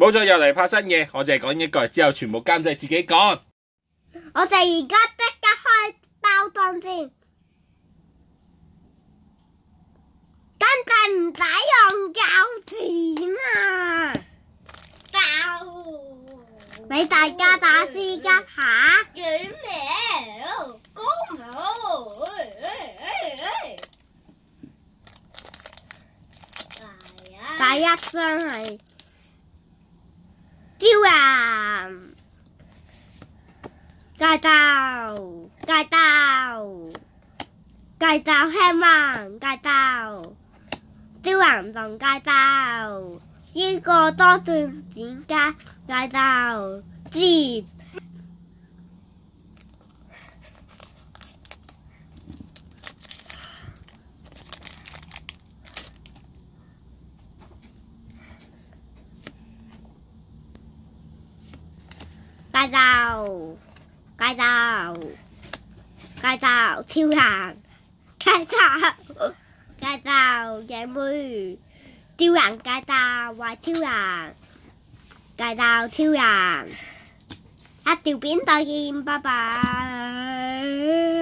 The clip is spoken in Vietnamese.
冇錯，又嚟拍新嘢，我就係講一句，之後全部監製自己講。我哋而家即刻開包裝先，監製唔使用膠片啊！就俾大家打私一下。軟苗公母。第一張係。kêu à cài tàu cài tàu cài tàu hai màn cài tàu tiêu làm bằng cài tàu chỉ có to từng tiếng ca cài tàu dịp cài dao cài dao cài dao thiêu hàng cài dao cài dao giải mươi thiêu hàng cài dao và thiêu hàng cài dao thiêu hàng hát tiêu biến tay kim bye bye